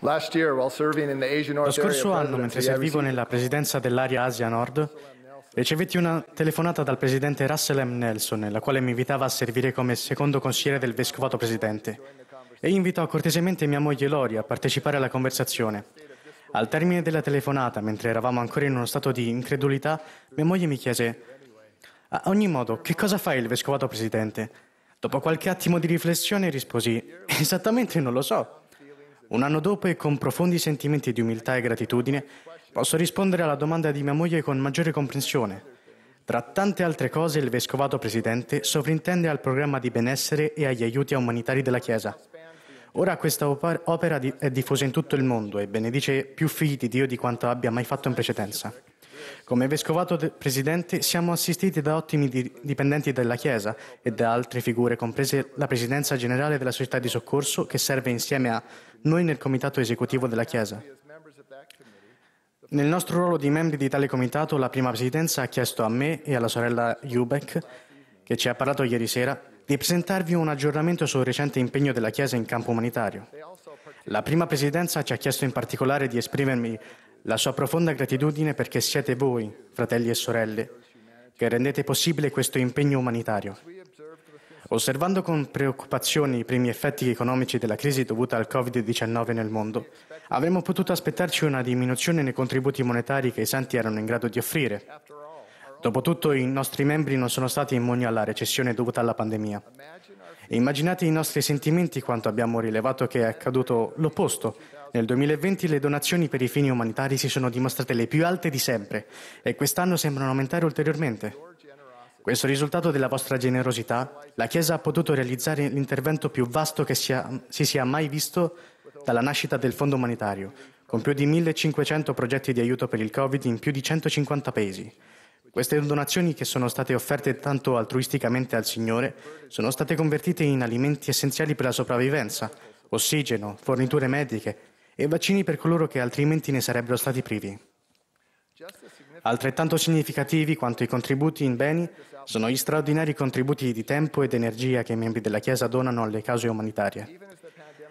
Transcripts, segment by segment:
Lo scorso anno, mentre servivo nella presidenza dell'area Asia Nord, ricevetti una telefonata dal presidente Russell M. Nelson, nella quale mi invitava a servire come secondo consigliere del vescovato presidente e invitò cortesemente mia moglie Lori a partecipare alla conversazione. Al termine della telefonata, mentre eravamo ancora in uno stato di incredulità, mia moglie mi chiese: A ogni modo, che cosa fa il vescovato presidente? Dopo qualche attimo di riflessione risposi: Esattamente non lo so. Un anno dopo e con profondi sentimenti di umiltà e gratitudine, posso rispondere alla domanda di mia moglie con maggiore comprensione. Tra tante altre cose, il Vescovato Presidente sovrintende al programma di benessere e agli aiuti umanitari della Chiesa. Ora questa opera è diffusa in tutto il mondo e benedice più figli di Dio di quanto abbia mai fatto in precedenza. Come vescovato presidente siamo assistiti da ottimi dipendenti della Chiesa e da altre figure, comprese la presidenza generale della società di soccorso che serve insieme a noi nel comitato esecutivo della Chiesa. Nel nostro ruolo di membri di tale comitato, la prima presidenza ha chiesto a me e alla sorella Jubek, che ci ha parlato ieri sera, di presentarvi un aggiornamento sul recente impegno della Chiesa in campo umanitario. La prima presidenza ci ha chiesto in particolare di esprimermi la sua profonda gratitudine perché siete voi, fratelli e sorelle, che rendete possibile questo impegno umanitario. Osservando con preoccupazione i primi effetti economici della crisi dovuta al Covid-19 nel mondo, avremmo potuto aspettarci una diminuzione nei contributi monetari che i santi erano in grado di offrire. Dopotutto i nostri membri non sono stati immuni alla recessione dovuta alla pandemia. Immaginate i nostri sentimenti quando abbiamo rilevato che è accaduto l'opposto nel 2020 le donazioni per i fini umanitari si sono dimostrate le più alte di sempre e quest'anno sembrano aumentare ulteriormente. Questo risultato della vostra generosità, la Chiesa ha potuto realizzare l'intervento più vasto che sia, si sia mai visto dalla nascita del Fondo Umanitario, con più di 1500 progetti di aiuto per il Covid in più di 150 paesi. Queste donazioni che sono state offerte tanto altruisticamente al Signore sono state convertite in alimenti essenziali per la sopravvivenza, ossigeno, forniture mediche, e vaccini per coloro che altrimenti ne sarebbero stati privi. Altrettanto significativi quanto i contributi in beni sono gli straordinari contributi di tempo ed energia che i membri della Chiesa donano alle cause umanitarie.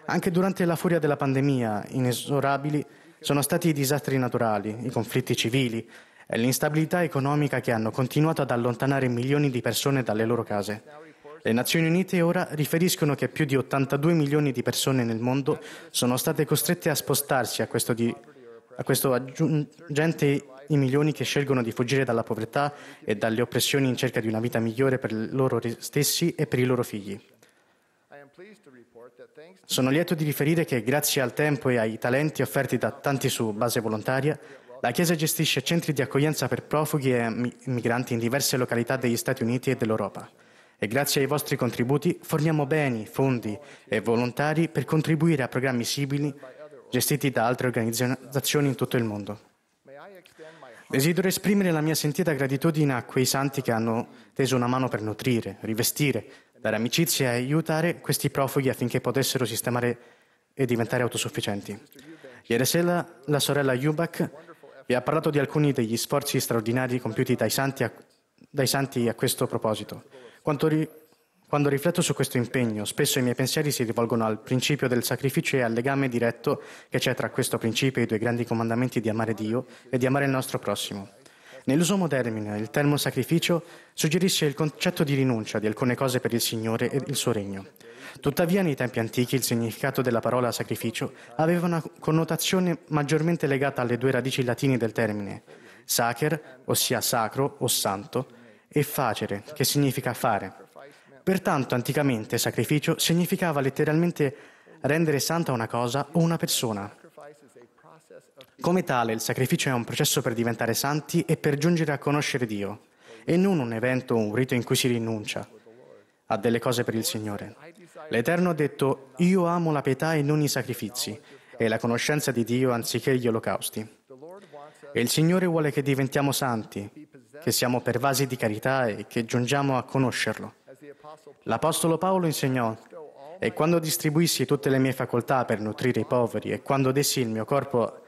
Anche durante la furia della pandemia, inesorabili sono stati i disastri naturali, i conflitti civili e l'instabilità economica che hanno continuato ad allontanare milioni di persone dalle loro case. Le Nazioni Unite ora riferiscono che più di 82 milioni di persone nel mondo sono state costrette a spostarsi a questo, di, a questo aggiungente i milioni che scelgono di fuggire dalla povertà e dalle oppressioni in cerca di una vita migliore per loro stessi e per i loro figli. Sono lieto di riferire che grazie al tempo e ai talenti offerti da tanti su base volontaria, la Chiesa gestisce centri di accoglienza per profughi e migranti in diverse località degli Stati Uniti e dell'Europa e grazie ai vostri contributi forniamo beni, fondi e volontari per contribuire a programmi simili gestiti da altre organizzazioni in tutto il mondo. Desidero esprimere la mia sentita gratitudine a quei santi che hanno teso una mano per nutrire, rivestire, dare amicizia e aiutare questi profughi affinché potessero sistemare e diventare autosufficienti. Ieri sera la sorella Yubak vi ha parlato di alcuni degli sforzi straordinari compiuti dai santi a dai santi a questo proposito. Quando, ri, quando rifletto su questo impegno, spesso i miei pensieri si rivolgono al principio del sacrificio e al legame diretto che c'è tra questo principio e i due grandi comandamenti di amare Dio e di amare il nostro prossimo. Nell'uso moderno, il termine sacrificio suggerisce il concetto di rinuncia di alcune cose per il Signore e il suo regno. Tuttavia, nei tempi antichi, il significato della parola sacrificio aveva una connotazione maggiormente legata alle due radici latine del termine, sacer, ossia sacro o santo, e facere, che significa fare. Pertanto anticamente sacrificio significava letteralmente rendere santa una cosa o una persona. Come tale il sacrificio è un processo per diventare santi e per giungere a conoscere Dio, e non un evento o un rito in cui si rinuncia a delle cose per il Signore. L'Eterno ha detto, io amo la pietà e non i sacrifici, e la conoscenza di Dio anziché gli olocausti. E il Signore vuole che diventiamo santi, che siamo pervasi di carità e che giungiamo a conoscerlo. L'Apostolo Paolo insegnò, e quando distribuissi tutte le mie facoltà per nutrire i poveri e quando dessi il mio corpo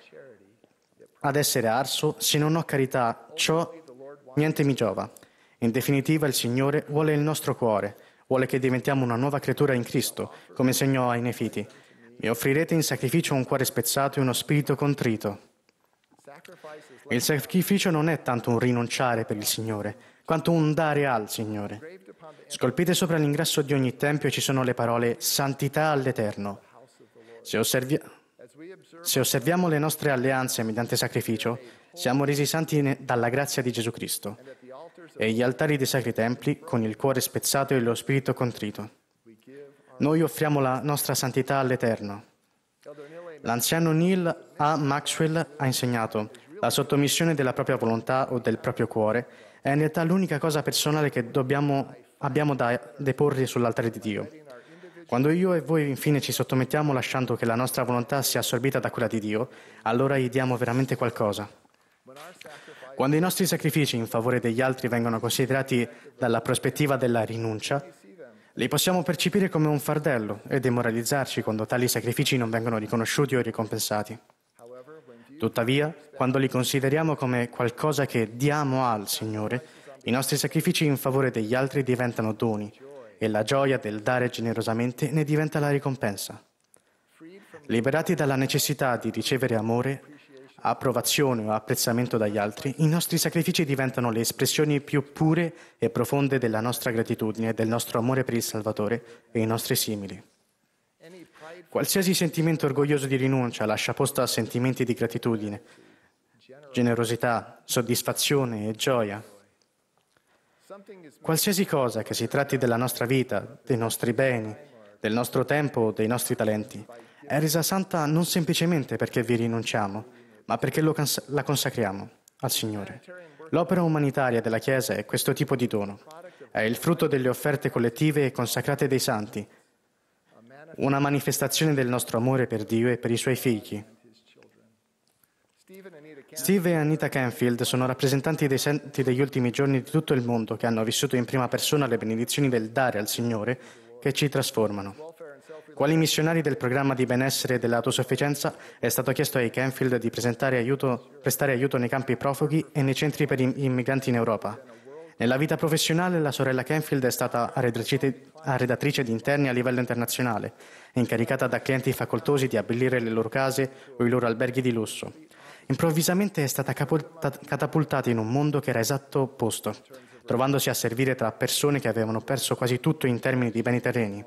ad essere arso, se non ho carità, ciò niente mi giova. In definitiva il Signore vuole il nostro cuore, vuole che diventiamo una nuova creatura in Cristo, come segnò ai Nefiti. Mi offrirete in sacrificio un cuore spezzato e uno spirito contrito. Il sacrificio non è tanto un rinunciare per il Signore, quanto un dare al Signore. Scolpite sopra l'ingresso di ogni tempio ci sono le parole santità all'Eterno. Se, osservi- se osserviamo le nostre alleanze mediante sacrificio, siamo resi santi dalla grazia di Gesù Cristo e gli altari dei sacri templi con il cuore spezzato e lo spirito contrito. Noi offriamo la nostra santità all'Eterno. L'anziano Neil A. Maxwell ha insegnato la sottomissione della propria volontà o del proprio cuore è in realtà l'unica cosa personale che dobbiamo, abbiamo da deporre sull'altare di Dio. Quando io e voi infine ci sottomettiamo lasciando che la nostra volontà sia assorbita da quella di Dio, allora gli diamo veramente qualcosa. Quando i nostri sacrifici in favore degli altri vengono considerati dalla prospettiva della rinuncia, li possiamo percepire come un fardello e demoralizzarci quando tali sacrifici non vengono riconosciuti o ricompensati. Tuttavia, quando li consideriamo come qualcosa che diamo al Signore, i nostri sacrifici in favore degli altri diventano doni e la gioia del dare generosamente ne diventa la ricompensa. Liberati dalla necessità di ricevere amore, approvazione o apprezzamento dagli altri, i nostri sacrifici diventano le espressioni più pure e profonde della nostra gratitudine, del nostro amore per il Salvatore e i nostri simili. Qualsiasi sentimento orgoglioso di rinuncia lascia posto a sentimenti di gratitudine, generosità, soddisfazione e gioia. Qualsiasi cosa che si tratti della nostra vita, dei nostri beni, del nostro tempo o dei nostri talenti, è resa santa non semplicemente perché vi rinunciamo, ma perché cons- la consacriamo al Signore. L'opera umanitaria della Chiesa è questo tipo di dono. È il frutto delle offerte collettive e consacrate dei santi, una manifestazione del nostro amore per Dio e per i suoi figli. Steve e Anita Canfield sono rappresentanti dei santi degli ultimi giorni di tutto il mondo che hanno vissuto in prima persona le benedizioni del dare al Signore che ci trasformano quali missionari del programma di benessere e dell'autosufficienza è stato chiesto ai Canfield di aiuto, prestare aiuto nei campi profughi e nei centri per i migranti in Europa. Nella vita professionale la sorella Canfield è stata arredatrice di interni a livello internazionale, incaricata da clienti facoltosi di abbellire le loro case o i loro alberghi di lusso. Improvvisamente è stata catapultata in un mondo che era esatto opposto, trovandosi a servire tra persone che avevano perso quasi tutto in termini di beni terreni.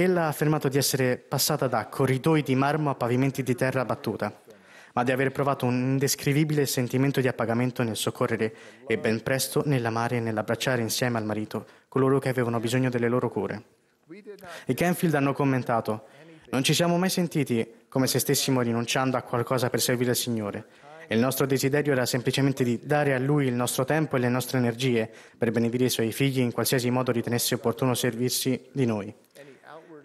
Ella ha affermato di essere passata da corridoi di marmo a pavimenti di terra battuta, ma di aver provato un indescrivibile sentimento di appagamento nel soccorrere e ben presto nell'amare e nell'abbracciare insieme al marito coloro che avevano bisogno delle loro cure. I Canfield hanno commentato: Non ci siamo mai sentiti come se stessimo rinunciando a qualcosa per servire il Signore. Il nostro desiderio era semplicemente di dare a Lui il nostro tempo e le nostre energie per benedire i Suoi figli in qualsiasi modo ritenesse opportuno servirsi di noi.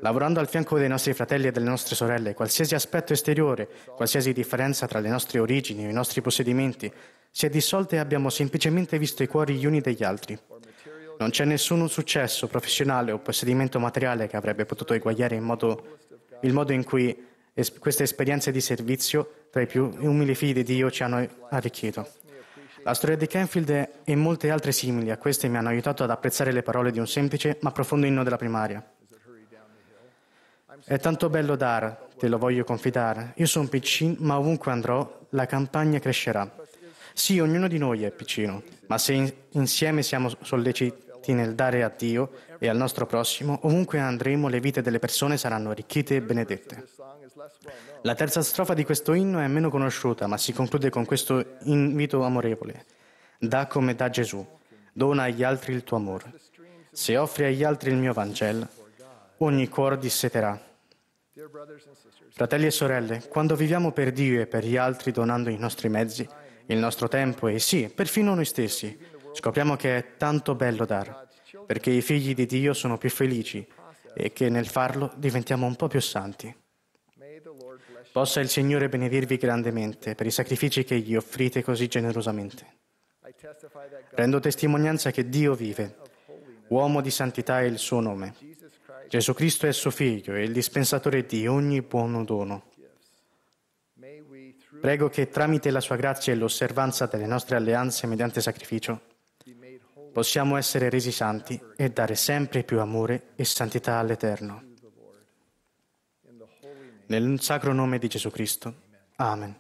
Lavorando al fianco dei nostri fratelli e delle nostre sorelle, qualsiasi aspetto esteriore, qualsiasi differenza tra le nostre origini o i nostri possedimenti si è dissolta e abbiamo semplicemente visto i cuori gli uni degli altri. Non c'è nessun successo professionale o possedimento materiale che avrebbe potuto eguagliare modo, il modo in cui es- queste esperienze di servizio tra i più umili figli di Dio ci hanno arricchito. La storia di Canfield e molte altre simili a queste mi hanno aiutato ad apprezzare le parole di un semplice ma profondo inno della primaria. È tanto bello dare, te lo voglio confidare. Io sono piccino, ma ovunque andrò, la campagna crescerà. Sì, ognuno di noi è piccino, ma se insieme siamo solleciti nel dare a Dio e al nostro prossimo, ovunque andremo le vite delle persone saranno arricchite e benedette. La terza strofa di questo inno è meno conosciuta, ma si conclude con questo invito amorevole. Da come da Gesù, dona agli altri il tuo amore. Se offri agli altri il mio Vangelo, ogni cuor disseterà. Fratelli e sorelle, quando viviamo per Dio e per gli altri donando i nostri mezzi, il nostro tempo e sì, perfino noi stessi, scopriamo che è tanto bello dar, perché i figli di Dio sono più felici e che nel farlo diventiamo un po' più santi. Possa il Signore benedirvi grandemente per i sacrifici che gli offrite così generosamente. Rendo testimonianza che Dio vive, uomo di santità è il suo nome. Gesù Cristo è suo Figlio e il dispensatore di ogni buono dono. Prego che tramite la sua grazia e l'osservanza delle nostre alleanze mediante sacrificio possiamo essere resi santi e dare sempre più amore e santità all'Eterno. Nel sacro nome di Gesù Cristo. Amen.